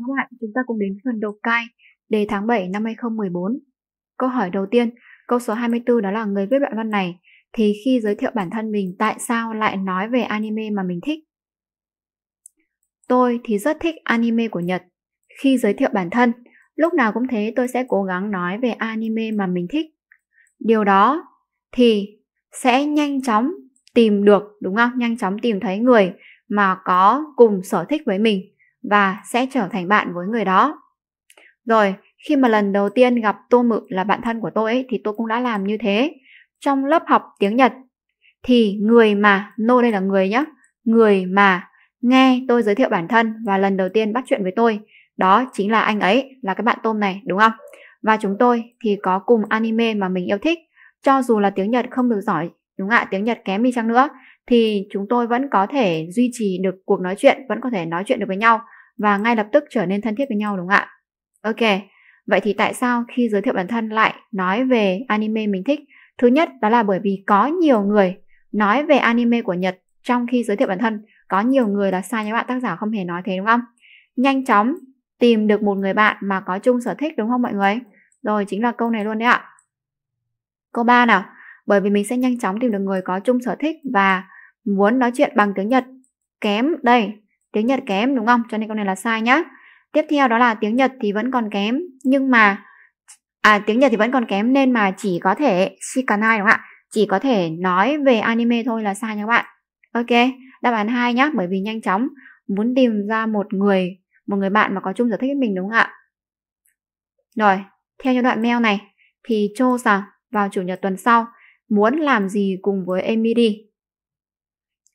chị các bạn, chúng ta cùng đến phần đầu cai đề tháng 7 năm 2014. Câu hỏi đầu tiên, câu số 24 đó là người viết đoạn văn này thì khi giới thiệu bản thân mình tại sao lại nói về anime mà mình thích? Tôi thì rất thích anime của Nhật. Khi giới thiệu bản thân, lúc nào cũng thế tôi sẽ cố gắng nói về anime mà mình thích. Điều đó thì sẽ nhanh chóng tìm được đúng không? Nhanh chóng tìm thấy người mà có cùng sở thích với mình và sẽ trở thành bạn với người đó. Rồi, khi mà lần đầu tiên gặp Tô Mự là bạn thân của tôi ấy, thì tôi cũng đã làm như thế. Trong lớp học tiếng Nhật thì người mà, nô đây là người nhé, người mà nghe tôi giới thiệu bản thân và lần đầu tiên bắt chuyện với tôi, đó chính là anh ấy, là cái bạn Tôm này, đúng không? Và chúng tôi thì có cùng anime mà mình yêu thích, cho dù là tiếng Nhật không được giỏi, đúng ạ, à, tiếng Nhật kém đi chăng nữa, thì chúng tôi vẫn có thể duy trì được cuộc nói chuyện, vẫn có thể nói chuyện được với nhau và ngay lập tức trở nên thân thiết với nhau đúng không ạ? Ok, vậy thì tại sao khi giới thiệu bản thân lại nói về anime mình thích? Thứ nhất đó là bởi vì có nhiều người nói về anime của Nhật trong khi giới thiệu bản thân, có nhiều người là sai nhé bạn tác giả không hề nói thế đúng không? Nhanh chóng tìm được một người bạn mà có chung sở thích đúng không mọi người? Rồi chính là câu này luôn đấy ạ. Câu 3 nào, bởi vì mình sẽ nhanh chóng tìm được người có chung sở thích và muốn nói chuyện bằng tiếng Nhật kém đây tiếng Nhật kém đúng không cho nên câu này là sai nhá tiếp theo đó là tiếng Nhật thì vẫn còn kém nhưng mà à tiếng Nhật thì vẫn còn kém nên mà chỉ có thể shikanai đúng không ạ chỉ có thể nói về anime thôi là sai nha các bạn ok đáp án hai nhá bởi vì nhanh chóng muốn tìm ra một người một người bạn mà có chung sở thích với mình đúng không ạ rồi theo như đoạn mail này thì Cho rằng vào chủ nhật tuần sau muốn làm gì cùng với Emily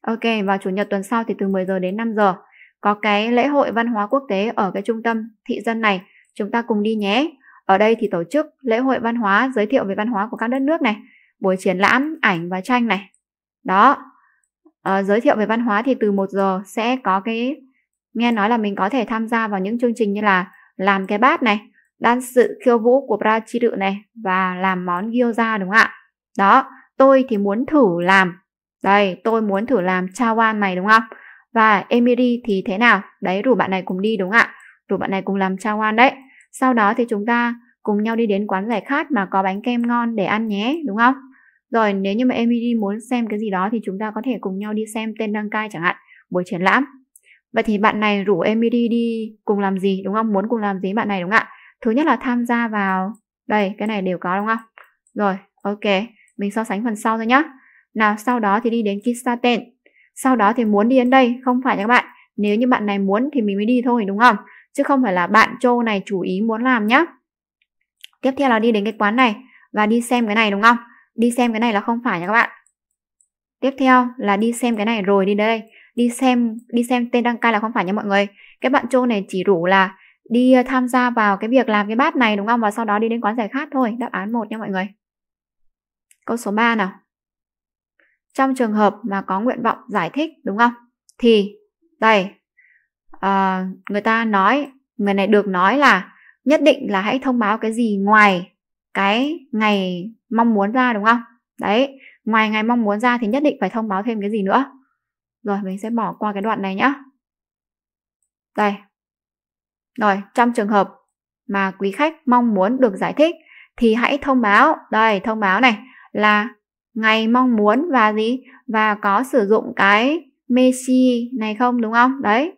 Ok, vào chủ nhật tuần sau thì từ 10 giờ đến 5 giờ có cái lễ hội văn hóa quốc tế ở cái trung tâm thị dân này, chúng ta cùng đi nhé. Ở đây thì tổ chức lễ hội văn hóa giới thiệu về văn hóa của các đất nước này, buổi triển lãm ảnh và tranh này. Đó. À, giới thiệu về văn hóa thì từ 1 giờ sẽ có cái nghe nói là mình có thể tham gia vào những chương trình như là làm cái bát này, đan sự khiêu vũ của Brazil này và làm món gyoza đúng không ạ? Đó, tôi thì muốn thử làm đây, tôi muốn thử làm chawan này đúng không? Và emiri thì thế nào? Đấy, rủ bạn này cùng đi đúng không ạ? Rủ bạn này cùng làm chawan đấy. Sau đó thì chúng ta cùng nhau đi đến quán giải khát mà có bánh kem ngon để ăn nhé, đúng không? Rồi nếu như mà emiri muốn xem cái gì đó thì chúng ta có thể cùng nhau đi xem tên đăng cai chẳng hạn, buổi triển lãm. Vậy thì bạn này rủ emiri đi cùng làm gì đúng không? Muốn cùng làm gì bạn này đúng không ạ? Thứ nhất là tham gia vào, đây cái này đều có đúng không? Rồi, ok, mình so sánh phần sau thôi nhé nào sau đó thì đi đến Kistaten sau đó thì muốn đi đến đây không phải nha các bạn nếu như bạn này muốn thì mình mới đi thôi đúng không chứ không phải là bạn Châu này chủ ý muốn làm nhá tiếp theo là đi đến cái quán này và đi xem cái này đúng không đi xem cái này là không phải nha các bạn tiếp theo là đi xem cái này rồi đi đây đi xem đi xem tên đăng cai là không phải nha mọi người cái bạn Châu này chỉ đủ là đi à, tham gia vào cái việc làm cái bát này đúng không và sau đó đi đến quán giải khát thôi đáp án một nha mọi người câu số 3 nào trong trường hợp mà có nguyện vọng giải thích đúng không thì đây à, người ta nói người này được nói là nhất định là hãy thông báo cái gì ngoài cái ngày mong muốn ra đúng không đấy ngoài ngày mong muốn ra thì nhất định phải thông báo thêm cái gì nữa rồi mình sẽ bỏ qua cái đoạn này nhá đây rồi trong trường hợp mà quý khách mong muốn được giải thích thì hãy thông báo đây thông báo này là ngày mong muốn và gì và có sử dụng cái messi này không đúng không đấy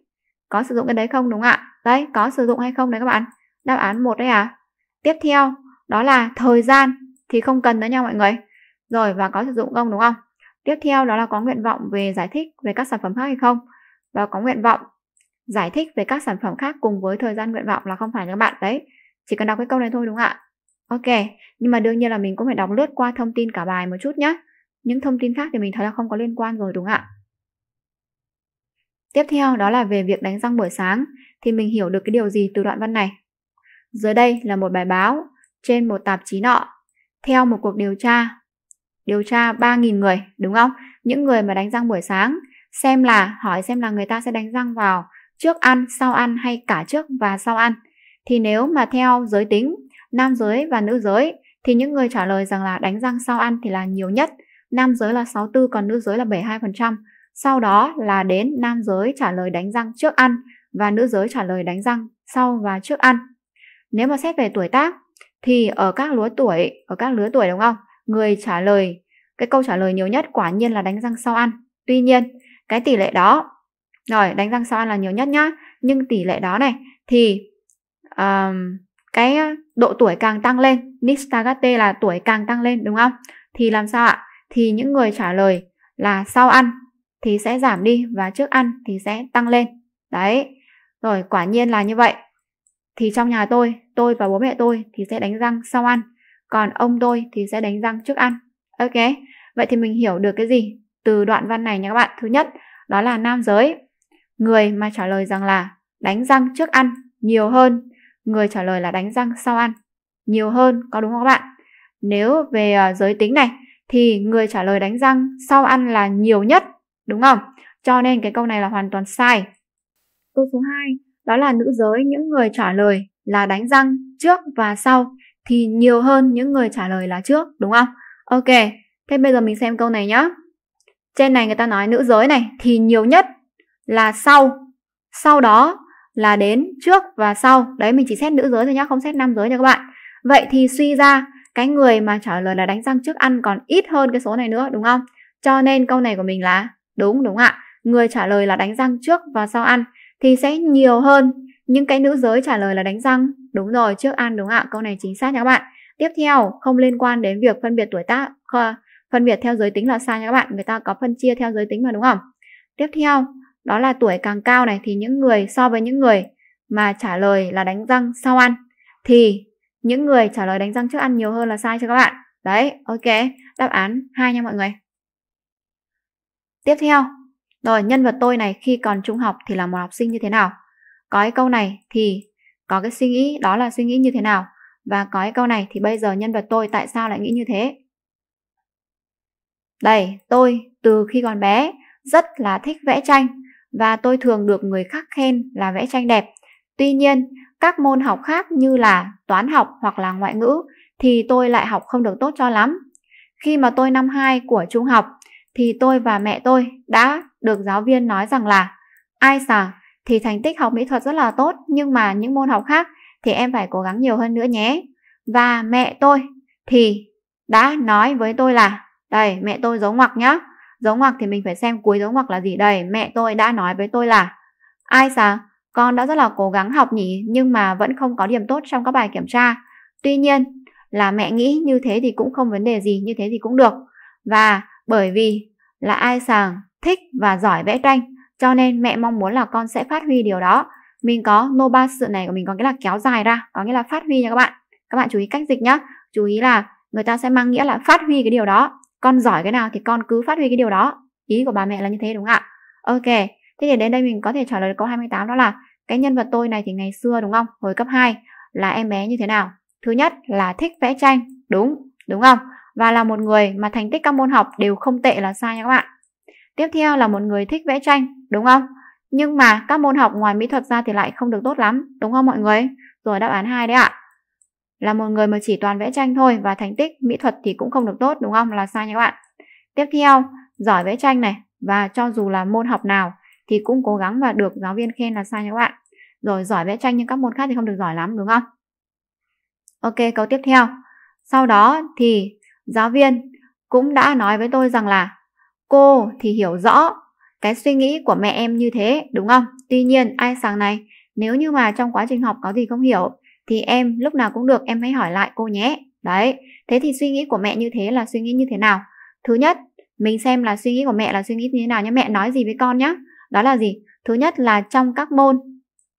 có sử dụng cái đấy không đúng ạ đấy có sử dụng hay không đấy các bạn đáp án một đấy à tiếp theo đó là thời gian thì không cần nữa nha mọi người rồi và có sử dụng không đúng không tiếp theo đó là có nguyện vọng về giải thích về các sản phẩm khác hay không và có nguyện vọng giải thích về các sản phẩm khác cùng với thời gian nguyện vọng là không phải các bạn đấy chỉ cần đọc cái câu này thôi đúng không ạ Ok, nhưng mà đương nhiên là mình cũng phải đọc lướt qua thông tin cả bài một chút nhé. Những thông tin khác thì mình thấy là không có liên quan rồi đúng không ạ? Tiếp theo đó là về việc đánh răng buổi sáng thì mình hiểu được cái điều gì từ đoạn văn này. Dưới đây là một bài báo trên một tạp chí nọ theo một cuộc điều tra điều tra 3.000 người đúng không? Những người mà đánh răng buổi sáng xem là hỏi xem là người ta sẽ đánh răng vào trước ăn, sau ăn hay cả trước và sau ăn. Thì nếu mà theo giới tính nam giới và nữ giới thì những người trả lời rằng là đánh răng sau ăn thì là nhiều nhất, nam giới là 64 còn nữ giới là 72%. Sau đó là đến nam giới trả lời đánh răng trước ăn và nữ giới trả lời đánh răng sau và trước ăn. Nếu mà xét về tuổi tác thì ở các lứa tuổi, ở các lứa tuổi đúng không? Người trả lời cái câu trả lời nhiều nhất quả nhiên là đánh răng sau ăn. Tuy nhiên, cái tỷ lệ đó rồi đánh răng sau ăn là nhiều nhất nhá, nhưng tỷ lệ đó này thì um, cái độ tuổi càng tăng lên nistagate là tuổi càng tăng lên đúng không thì làm sao ạ thì những người trả lời là sau ăn thì sẽ giảm đi và trước ăn thì sẽ tăng lên đấy rồi quả nhiên là như vậy thì trong nhà tôi tôi và bố mẹ tôi thì sẽ đánh răng sau ăn còn ông tôi thì sẽ đánh răng trước ăn ok vậy thì mình hiểu được cái gì từ đoạn văn này nha các bạn thứ nhất đó là nam giới người mà trả lời rằng là đánh răng trước ăn nhiều hơn Người trả lời là đánh răng sau ăn. Nhiều hơn, có đúng không các bạn? Nếu về à, giới tính này thì người trả lời đánh răng sau ăn là nhiều nhất, đúng không? Cho nên cái câu này là hoàn toàn sai. Câu số 2, đó là nữ giới những người trả lời là đánh răng trước và sau thì nhiều hơn những người trả lời là trước, đúng không? Ok, thế bây giờ mình xem câu này nhá. Trên này người ta nói nữ giới này thì nhiều nhất là sau. Sau đó là đến trước và sau đấy mình chỉ xét nữ giới thôi nhá không xét nam giới nha các bạn vậy thì suy ra cái người mà trả lời là đánh răng trước ăn còn ít hơn cái số này nữa đúng không cho nên câu này của mình là đúng đúng ạ người trả lời là đánh răng trước và sau ăn thì sẽ nhiều hơn những cái nữ giới trả lời là đánh răng đúng rồi trước ăn đúng ạ câu này chính xác nha các bạn tiếp theo không liên quan đến việc phân biệt tuổi tác phân biệt theo giới tính là sai nha các bạn người ta có phân chia theo giới tính mà đúng không tiếp theo đó là tuổi càng cao này thì những người so với những người mà trả lời là đánh răng sau ăn thì những người trả lời đánh răng trước ăn nhiều hơn là sai cho các bạn đấy ok đáp án hai nha mọi người tiếp theo rồi nhân vật tôi này khi còn trung học thì là một học sinh như thế nào có cái câu này thì có cái suy nghĩ đó là suy nghĩ như thế nào và có cái câu này thì bây giờ nhân vật tôi tại sao lại nghĩ như thế đây tôi từ khi còn bé rất là thích vẽ tranh và tôi thường được người khác khen là vẽ tranh đẹp. Tuy nhiên, các môn học khác như là toán học hoặc là ngoại ngữ thì tôi lại học không được tốt cho lắm. Khi mà tôi năm 2 của trung học thì tôi và mẹ tôi đã được giáo viên nói rằng là ai xà thì thành tích học mỹ thuật rất là tốt nhưng mà những môn học khác thì em phải cố gắng nhiều hơn nữa nhé. Và mẹ tôi thì đã nói với tôi là đây mẹ tôi giấu ngoặc nhá Dấu ngoặc thì mình phải xem cuối dấu ngoặc là gì đây. Mẹ tôi đã nói với tôi là Ai xà, con đã rất là cố gắng học nhỉ nhưng mà vẫn không có điểm tốt trong các bài kiểm tra. Tuy nhiên là mẹ nghĩ như thế thì cũng không vấn đề gì, như thế thì cũng được. Và bởi vì là ai sàng thích và giỏi vẽ tranh cho nên mẹ mong muốn là con sẽ phát huy điều đó. Mình có nô ba sự này của mình có nghĩa là kéo dài ra, có nghĩa là phát huy nha các bạn. Các bạn chú ý cách dịch nhá. Chú ý là người ta sẽ mang nghĩa là phát huy cái điều đó con giỏi cái nào thì con cứ phát huy cái điều đó ý của bà mẹ là như thế đúng không ạ ok thế thì đến đây mình có thể trả lời được câu 28 đó là cái nhân vật tôi này thì ngày xưa đúng không hồi cấp 2 là em bé như thế nào thứ nhất là thích vẽ tranh đúng đúng không và là một người mà thành tích các môn học đều không tệ là sai nha các bạn tiếp theo là một người thích vẽ tranh đúng không nhưng mà các môn học ngoài mỹ thuật ra thì lại không được tốt lắm đúng không mọi người rồi đáp án hai đấy ạ à là một người mà chỉ toàn vẽ tranh thôi và thành tích mỹ thuật thì cũng không được tốt đúng không là sai nha các bạn tiếp theo giỏi vẽ tranh này và cho dù là môn học nào thì cũng cố gắng và được giáo viên khen là sai nha các bạn rồi giỏi vẽ tranh nhưng các môn khác thì không được giỏi lắm đúng không ok câu tiếp theo sau đó thì giáo viên cũng đã nói với tôi rằng là cô thì hiểu rõ cái suy nghĩ của mẹ em như thế đúng không tuy nhiên ai sáng này nếu như mà trong quá trình học có gì không hiểu thì em lúc nào cũng được em hãy hỏi lại cô nhé đấy thế thì suy nghĩ của mẹ như thế là suy nghĩ như thế nào thứ nhất mình xem là suy nghĩ của mẹ là suy nghĩ như thế nào nhé mẹ nói gì với con nhé đó là gì thứ nhất là trong các môn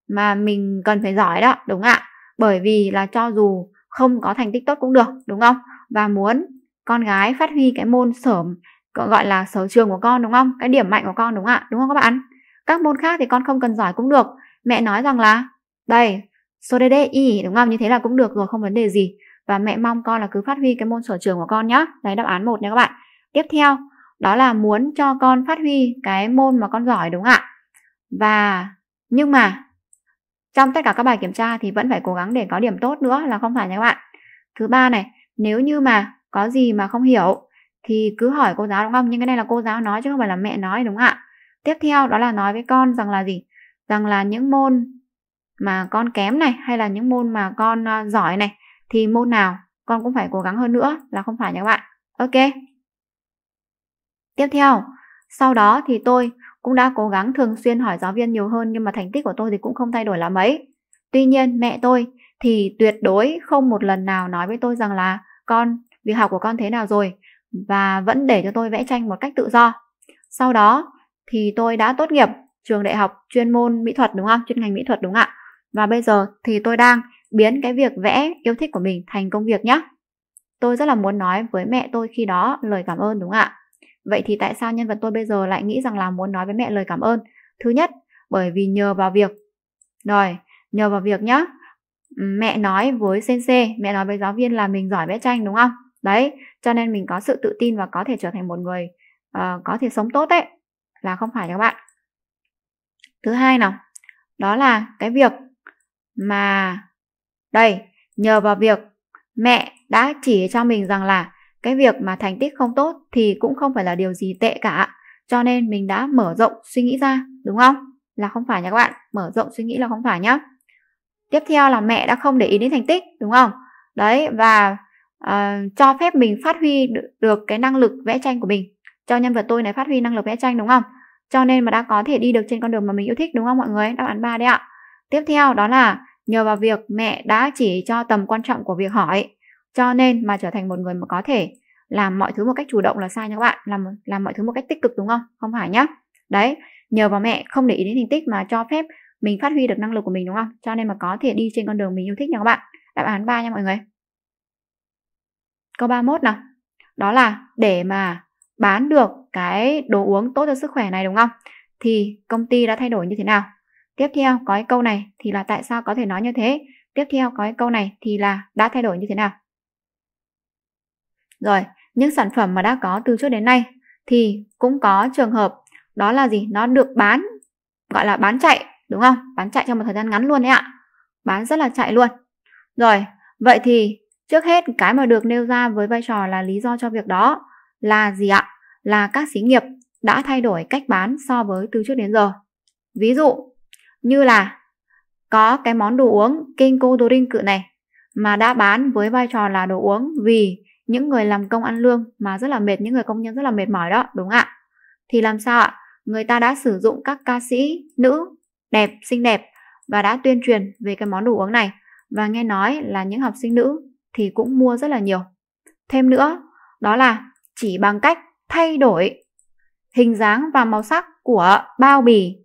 mà mình cần phải giỏi đó đúng ạ bởi vì là cho dù không có thành tích tốt cũng được đúng không và muốn con gái phát huy cái môn sở gọi là sở trường của con đúng không cái điểm mạnh của con đúng ạ đúng không các bạn các môn khác thì con không cần giỏi cũng được mẹ nói rằng là đây số đề đề y đúng không như thế là cũng được rồi không vấn đề gì và mẹ mong con là cứ phát huy cái môn sở trường của con nhá đấy đáp án một nha các bạn tiếp theo đó là muốn cho con phát huy cái môn mà con giỏi đúng không ạ và nhưng mà trong tất cả các bài kiểm tra thì vẫn phải cố gắng để có điểm tốt nữa là không phải nha các bạn thứ ba này nếu như mà có gì mà không hiểu thì cứ hỏi cô giáo đúng không nhưng cái này là cô giáo nói chứ không phải là mẹ nói đúng không ạ tiếp theo đó là nói với con rằng là gì rằng là những môn mà con kém này hay là những môn mà con ờ, giỏi này thì môn nào con cũng phải cố gắng hơn nữa là không phải nha các bạn ok tiếp theo sau đó thì tôi cũng đã cố gắng thường xuyên hỏi giáo viên nhiều hơn nhưng mà thành tích của tôi thì cũng không thay đổi là mấy tuy nhiên mẹ tôi thì tuyệt đối không một lần nào nói với tôi rằng là con việc học của con thế nào rồi và vẫn để cho tôi vẽ tranh một cách tự do sau đó thì tôi đã tốt nghiệp trường đại học chuyên môn mỹ thuật đúng không chuyên ngành mỹ thuật đúng ạ và bây giờ thì tôi đang biến cái việc vẽ yêu thích của mình thành công việc nhé. Tôi rất là muốn nói với mẹ tôi khi đó lời cảm ơn đúng không ạ? Vậy thì tại sao nhân vật tôi bây giờ lại nghĩ rằng là muốn nói với mẹ lời cảm ơn? Thứ nhất, bởi vì nhờ vào việc. Rồi, nhờ vào việc nhá. Mẹ nói với sensei, mẹ nói với giáo viên là mình giỏi vẽ tranh đúng không? Đấy, cho nên mình có sự tự tin và có thể trở thành một người uh, có thể sống tốt đấy. Là không phải các bạn. Thứ hai nào, đó là cái việc mà đây, nhờ vào việc mẹ đã chỉ cho mình rằng là cái việc mà thành tích không tốt thì cũng không phải là điều gì tệ cả. Cho nên mình đã mở rộng suy nghĩ ra, đúng không? Là không phải nha các bạn, mở rộng suy nghĩ là không phải nhá. Tiếp theo là mẹ đã không để ý đến thành tích, đúng không? Đấy, và uh, cho phép mình phát huy được, cái năng lực vẽ tranh của mình. Cho nhân vật tôi này phát huy năng lực vẽ tranh đúng không? Cho nên mà đã có thể đi được trên con đường mà mình yêu thích đúng không mọi người? Đáp án ba đấy ạ. Tiếp theo đó là nhờ vào việc mẹ đã chỉ cho tầm quan trọng của việc hỏi, cho nên mà trở thành một người mà có thể làm mọi thứ một cách chủ động là sai nha các bạn, làm làm mọi thứ một cách tích cực đúng không? Không phải nhá. Đấy, nhờ vào mẹ không để ý đến thành tích mà cho phép mình phát huy được năng lực của mình đúng không? Cho nên mà có thể đi trên con đường mình yêu thích nha các bạn. Đáp án 3 nha mọi người. Câu 31 nào. Đó là để mà bán được cái đồ uống tốt cho sức khỏe này đúng không? Thì công ty đã thay đổi như thế nào? tiếp theo có cái câu này thì là tại sao có thể nói như thế tiếp theo có cái câu này thì là đã thay đổi như thế nào rồi những sản phẩm mà đã có từ trước đến nay thì cũng có trường hợp đó là gì nó được bán gọi là bán chạy đúng không bán chạy trong một thời gian ngắn luôn đấy ạ bán rất là chạy luôn rồi vậy thì trước hết cái mà được nêu ra với vai trò là lý do cho việc đó là gì ạ là các xí nghiệp đã thay đổi cách bán so với từ trước đến giờ ví dụ như là có cái món đồ uống Kenko Drink cự này mà đã bán với vai trò là đồ uống vì những người làm công ăn lương mà rất là mệt, những người công nhân rất là mệt mỏi đó, đúng ạ? Thì làm sao ạ? Người ta đã sử dụng các ca sĩ nữ đẹp, xinh đẹp và đã tuyên truyền về cái món đồ uống này và nghe nói là những học sinh nữ thì cũng mua rất là nhiều. Thêm nữa, đó là chỉ bằng cách thay đổi hình dáng và màu sắc của bao bì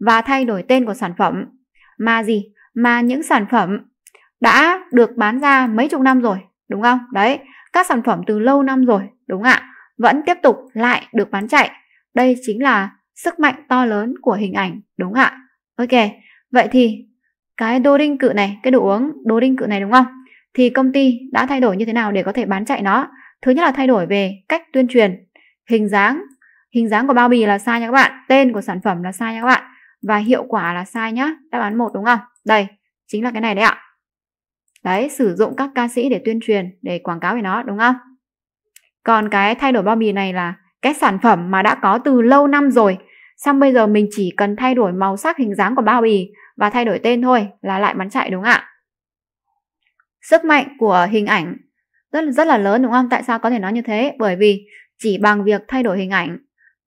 và thay đổi tên của sản phẩm. Mà gì? Mà những sản phẩm đã được bán ra mấy chục năm rồi, đúng không? Đấy, các sản phẩm từ lâu năm rồi, đúng ạ? Vẫn tiếp tục lại được bán chạy. Đây chính là sức mạnh to lớn của hình ảnh, đúng ạ? Ok, vậy thì cái đồ đinh cự này, cái đồ uống đồ đinh cự này đúng không? Thì công ty đã thay đổi như thế nào để có thể bán chạy nó? Thứ nhất là thay đổi về cách tuyên truyền, hình dáng, hình dáng của bao bì là sai nha các bạn, tên của sản phẩm là sai nha các bạn và hiệu quả là sai nhá đáp án một đúng không đây chính là cái này đấy ạ đấy sử dụng các ca sĩ để tuyên truyền để quảng cáo về nó đúng không còn cái thay đổi bao bì này là cái sản phẩm mà đã có từ lâu năm rồi xong bây giờ mình chỉ cần thay đổi màu sắc hình dáng của bao bì và thay đổi tên thôi là lại bán chạy đúng không ạ sức mạnh của hình ảnh rất rất là lớn đúng không tại sao có thể nói như thế bởi vì chỉ bằng việc thay đổi hình ảnh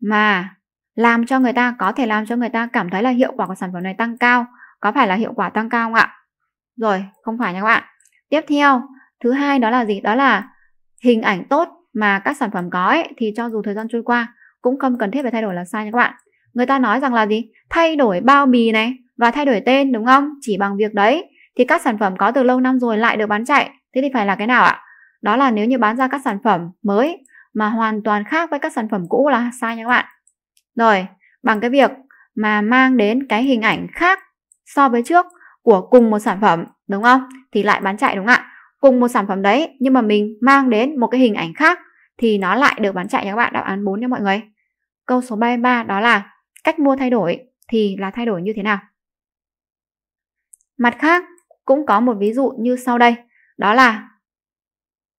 mà làm cho người ta có thể làm cho người ta cảm thấy là hiệu quả của sản phẩm này tăng cao có phải là hiệu quả tăng cao không ạ rồi không phải nha các bạn tiếp theo thứ hai đó là gì đó là hình ảnh tốt mà các sản phẩm có ấy, thì cho dù thời gian trôi qua cũng không cần thiết phải thay đổi là sai nha các bạn người ta nói rằng là gì thay đổi bao bì này và thay đổi tên đúng không chỉ bằng việc đấy thì các sản phẩm có từ lâu năm rồi lại được bán chạy thế thì phải là cái nào ạ đó là nếu như bán ra các sản phẩm mới mà hoàn toàn khác với các sản phẩm cũ là sai nha các bạn rồi, bằng cái việc mà mang đến cái hình ảnh khác so với trước của cùng một sản phẩm đúng không? Thì lại bán chạy đúng không ạ? Cùng một sản phẩm đấy nhưng mà mình mang đến một cái hình ảnh khác thì nó lại được bán chạy nha các bạn, đáp án 4 nha mọi người. Câu số 33 đó là cách mua thay đổi thì là thay đổi như thế nào? Mặt khác, cũng có một ví dụ như sau đây, đó là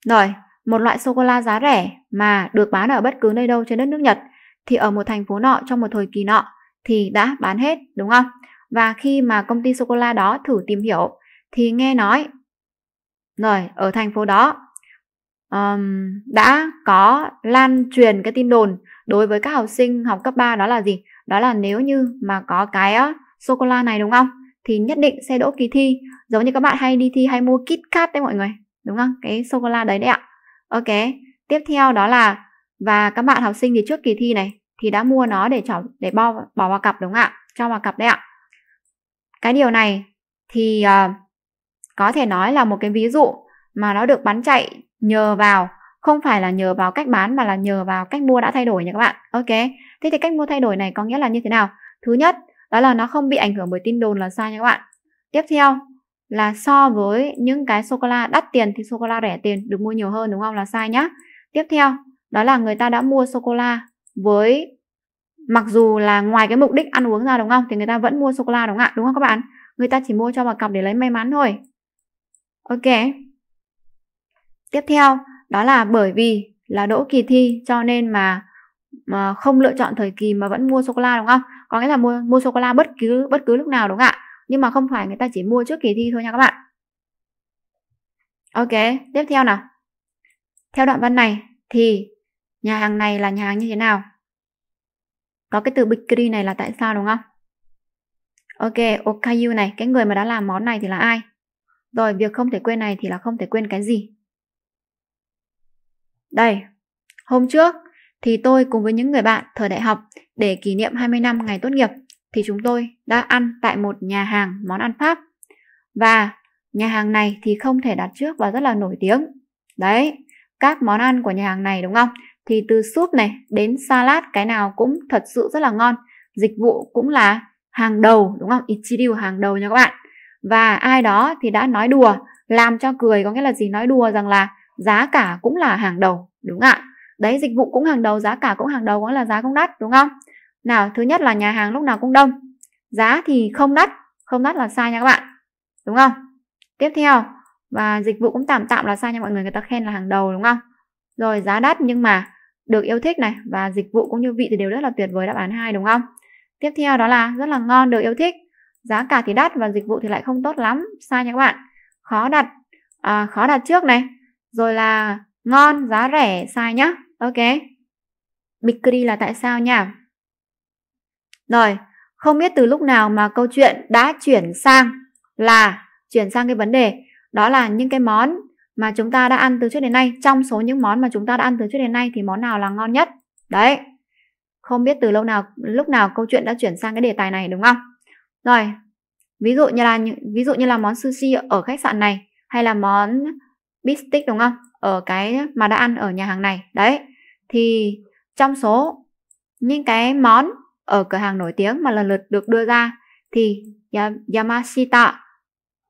Rồi, một loại sô cô la giá rẻ mà được bán ở bất cứ nơi đâu trên đất nước Nhật thì ở một thành phố nọ trong một thời kỳ nọ thì đã bán hết đúng không? Và khi mà công ty sô cô la đó thử tìm hiểu thì nghe nói rồi ở thành phố đó um, đã có lan truyền cái tin đồn đối với các học sinh học cấp 3 đó là gì? Đó là nếu như mà có cái uh, sô cô la này đúng không? Thì nhất định sẽ đỗ kỳ thi, giống như các bạn hay đi thi hay mua Kit Kat đấy mọi người, đúng không? Cái sô cô la đấy đấy ạ. Ok, tiếp theo đó là và các bạn học sinh thì trước kỳ thi này thì đã mua nó để cho để bao bỏ vào cặp đúng không ạ cho vào cặp đấy ạ cái điều này thì uh, có thể nói là một cái ví dụ mà nó được bán chạy nhờ vào không phải là nhờ vào cách bán mà là nhờ vào cách mua đã thay đổi nha các bạn ok thế thì cách mua thay đổi này có nghĩa là như thế nào thứ nhất đó là nó không bị ảnh hưởng bởi tin đồn là sai nha các bạn tiếp theo là so với những cái sô cô la đắt tiền thì sô cô la rẻ tiền được mua nhiều hơn đúng không là sai nhá tiếp theo đó là người ta đã mua sô cô la với mặc dù là ngoài cái mục đích ăn uống ra đúng không thì người ta vẫn mua sô cô la đúng không ạ đúng không các bạn người ta chỉ mua cho vào cặp để lấy may mắn thôi ok tiếp theo đó là bởi vì là đỗ kỳ thi cho nên mà, mà không lựa chọn thời kỳ mà vẫn mua sô cô la đúng không có nghĩa là mua mua sô cô la bất cứ bất cứ lúc nào đúng không ạ nhưng mà không phải người ta chỉ mua trước kỳ thi thôi nha các bạn ok tiếp theo nào theo đoạn văn này thì nhà hàng này là nhà hàng như thế nào có cái từ bakery này là tại sao đúng không ok okayu này cái người mà đã làm món này thì là ai rồi việc không thể quên này thì là không thể quên cái gì đây hôm trước thì tôi cùng với những người bạn thời đại học để kỷ niệm 20 năm ngày tốt nghiệp thì chúng tôi đã ăn tại một nhà hàng món ăn Pháp. Và nhà hàng này thì không thể đặt trước và rất là nổi tiếng. Đấy, các món ăn của nhà hàng này đúng không? thì từ súp này đến salad cái nào cũng thật sự rất là ngon dịch vụ cũng là hàng đầu đúng không ichiryu hàng đầu nha các bạn và ai đó thì đã nói đùa làm cho cười có nghĩa là gì nói đùa rằng là giá cả cũng là hàng đầu đúng ạ đấy dịch vụ cũng hàng đầu giá cả cũng hàng đầu có là giá cũng đắt đúng không nào thứ nhất là nhà hàng lúc nào cũng đông giá thì không đắt không đắt là sai nha các bạn đúng không tiếp theo và dịch vụ cũng tạm tạm là sai nha mọi người người ta khen là hàng đầu đúng không rồi giá đắt nhưng mà được yêu thích này và dịch vụ cũng như vị thì đều rất là tuyệt vời đáp án 2 đúng không? Tiếp theo đó là rất là ngon được yêu thích. Giá cả thì đắt và dịch vụ thì lại không tốt lắm. Sai nha các bạn. Khó đặt à, khó đặt trước này. Rồi là ngon, giá rẻ sai nhá. Ok. Bikri là tại sao nha? Rồi, không biết từ lúc nào mà câu chuyện đã chuyển sang là chuyển sang cái vấn đề đó là những cái món mà chúng ta đã ăn từ trước đến nay trong số những món mà chúng ta đã ăn từ trước đến nay thì món nào là ngon nhất đấy không biết từ lâu nào lúc nào câu chuyện đã chuyển sang cái đề tài này đúng không rồi ví dụ như là ví dụ như là món sushi ở khách sạn này hay là món beef đúng không ở cái mà đã ăn ở nhà hàng này đấy thì trong số những cái món ở cửa hàng nổi tiếng mà lần lượt được đưa ra thì Yamashita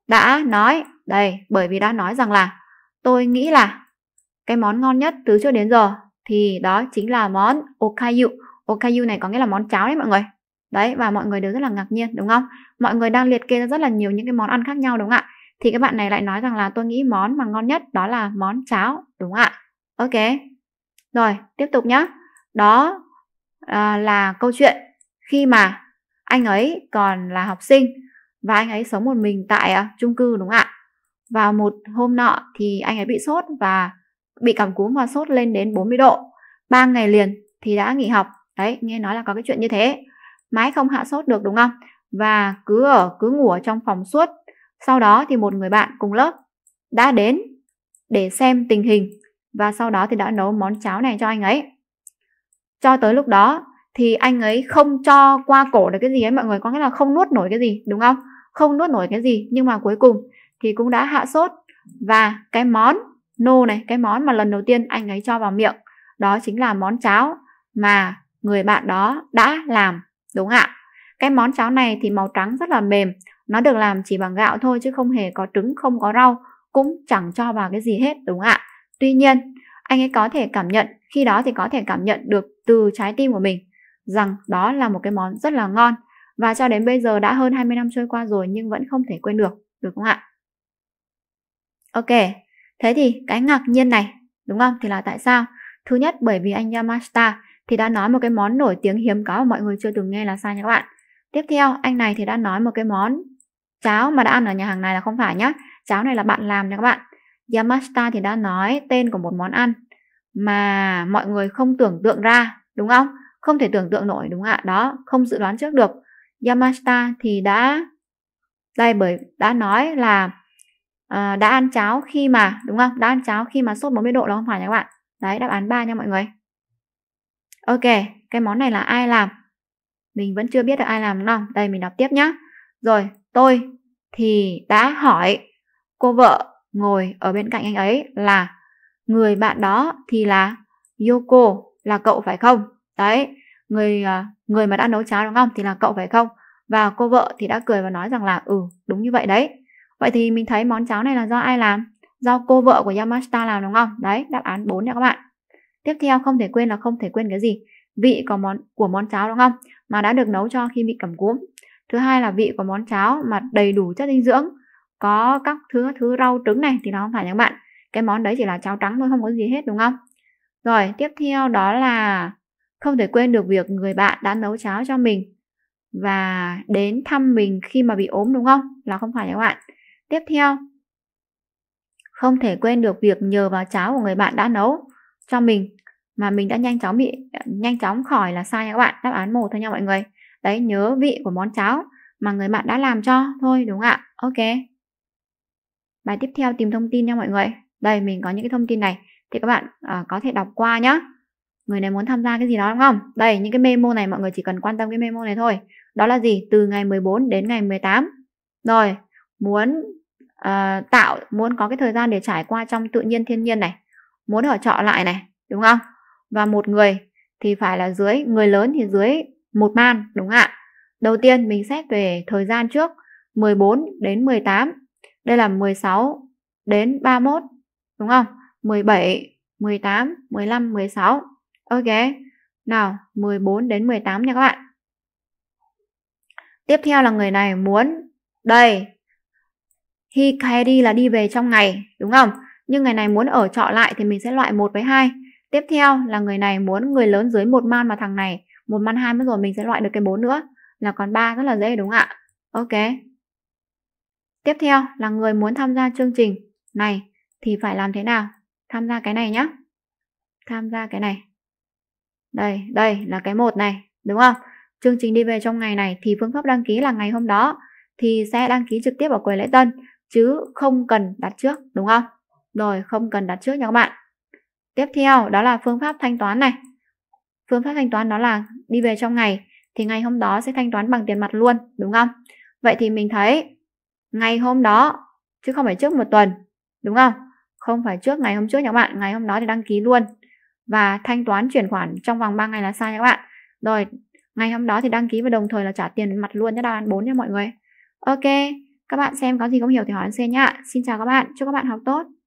đã nói đây bởi vì đã nói rằng là tôi nghĩ là cái món ngon nhất từ trước đến giờ thì đó chính là món okayu okayu này có nghĩa là món cháo đấy mọi người đấy và mọi người đều rất là ngạc nhiên đúng không mọi người đang liệt kê ra rất là nhiều những cái món ăn khác nhau đúng không ạ thì các bạn này lại nói rằng là tôi nghĩ món mà ngon nhất đó là món cháo đúng không ạ ok rồi tiếp tục nhá đó à, là câu chuyện khi mà anh ấy còn là học sinh và anh ấy sống một mình tại à, chung cư đúng không ạ vào một hôm nọ thì anh ấy bị sốt và bị cảm cúm và sốt lên đến 40 độ 3 ngày liền thì đã nghỉ học đấy nghe nói là có cái chuyện như thế mãi không hạ sốt được đúng không và cứ ở cứ ngủ ở trong phòng suốt sau đó thì một người bạn cùng lớp đã đến để xem tình hình và sau đó thì đã nấu món cháo này cho anh ấy cho tới lúc đó thì anh ấy không cho qua cổ được cái gì ấy mọi người có nghĩa là không nuốt nổi cái gì đúng không không nuốt nổi cái gì nhưng mà cuối cùng thì cũng đã hạ sốt và cái món nô này cái món mà lần đầu tiên anh ấy cho vào miệng đó chính là món cháo mà người bạn đó đã làm đúng ạ cái món cháo này thì màu trắng rất là mềm nó được làm chỉ bằng gạo thôi chứ không hề có trứng không có rau cũng chẳng cho vào cái gì hết đúng ạ tuy nhiên anh ấy có thể cảm nhận khi đó thì có thể cảm nhận được từ trái tim của mình rằng đó là một cái món rất là ngon và cho đến bây giờ đã hơn 20 năm trôi qua rồi nhưng vẫn không thể quên được được không ạ Ok, thế thì cái ngạc nhiên này, đúng không? Thì là tại sao? Thứ nhất bởi vì anh Yamashita thì đã nói một cái món nổi tiếng hiếm có mà mọi người chưa từng nghe là sao nha các bạn. Tiếp theo, anh này thì đã nói một cái món cháo mà đã ăn ở nhà hàng này là không phải nhá. Cháo này là bạn làm nha các bạn. Yamashita thì đã nói tên của một món ăn mà mọi người không tưởng tượng ra, đúng không? Không thể tưởng tượng nổi đúng không ạ? Đó, không dự đoán trước được. Yamashita thì đã đây bởi đã nói là Ờ, đã ăn cháo khi mà đúng không đã ăn cháo khi mà sốt 40 độ là không phải nhá các bạn đấy đáp án 3 nha mọi người ok cái món này là ai làm mình vẫn chưa biết được ai làm đúng không đây mình đọc tiếp nhá rồi tôi thì đã hỏi cô vợ ngồi ở bên cạnh anh ấy là người bạn đó thì là Yoko là cậu phải không đấy người ờ, người mà đã nấu cháo đúng không thì là cậu phải không và cô vợ thì đã cười và nói rằng là ừ đúng như vậy đấy Vậy thì mình thấy món cháo này là do ai làm? Do cô vợ của Yamashita làm đúng không? Đấy, đáp án 4 nha các bạn. Tiếp theo không thể quên là không thể quên cái gì? Vị của món của món cháo đúng không? Mà đã được nấu cho khi bị cảm cúm. Thứ hai là vị của món cháo mà đầy đủ chất dinh dưỡng, có các thứ thứ rau trứng này thì nó không phải nha các bạn. Cái món đấy chỉ là cháo trắng thôi không có gì hết đúng không? Rồi, tiếp theo đó là không thể quên được việc người bạn đã nấu cháo cho mình và đến thăm mình khi mà bị ốm đúng không? Là không phải các bạn. Tiếp theo, không thể quên được việc nhờ vào cháo của người bạn đã nấu cho mình mà mình đã nhanh chóng bị nhanh chóng khỏi là sai các bạn, đáp án một thôi nha mọi người. Đấy nhớ vị của món cháo mà người bạn đã làm cho thôi đúng không ạ? Ok. Bài tiếp theo tìm thông tin nha mọi người. Đây mình có những cái thông tin này thì các bạn à, có thể đọc qua nhá. Người này muốn tham gia cái gì đó đúng không? Đây những cái memo này mọi người chỉ cần quan tâm cái memo này thôi. Đó là gì? Từ ngày 14 đến ngày 18. Rồi, muốn Ờ, tạo muốn có cái thời gian để trải qua trong tự nhiên thiên nhiên này muốn ở trọ lại này đúng không và một người thì phải là dưới người lớn thì dưới một man đúng không ạ đầu tiên mình xét về thời gian trước 14 đến 18 đây là 16 đến 31 đúng không 17 18 15 16 ok nào 14 đến 18 nha các bạn tiếp theo là người này muốn đây Hikari là đi về trong ngày, đúng không? Nhưng người này muốn ở trọ lại thì mình sẽ loại một với hai. Tiếp theo là người này muốn người lớn dưới một man mà thằng này một man hai mới rồi mình sẽ loại được cái bốn nữa là còn ba rất là dễ đúng không ạ? Ok. Tiếp theo là người muốn tham gia chương trình này thì phải làm thế nào? Tham gia cái này nhá. Tham gia cái này. Đây, đây là cái một này, đúng không? Chương trình đi về trong ngày này thì phương pháp đăng ký là ngày hôm đó thì sẽ đăng ký trực tiếp ở quầy lễ tân chứ không cần đặt trước đúng không? Rồi không cần đặt trước nha các bạn. Tiếp theo đó là phương pháp thanh toán này. Phương pháp thanh toán đó là đi về trong ngày thì ngày hôm đó sẽ thanh toán bằng tiền mặt luôn đúng không? Vậy thì mình thấy ngày hôm đó chứ không phải trước một tuần đúng không? Không phải trước ngày hôm trước nha các bạn, ngày hôm đó thì đăng ký luôn và thanh toán chuyển khoản trong vòng 3 ngày là sai nha các bạn. Rồi ngày hôm đó thì đăng ký và đồng thời là trả tiền mặt luôn cho đáp án 4 nha mọi người. Ok, các bạn xem có gì không hiểu thì hỏi anh C nhá. Xin chào các bạn, chúc các bạn học tốt.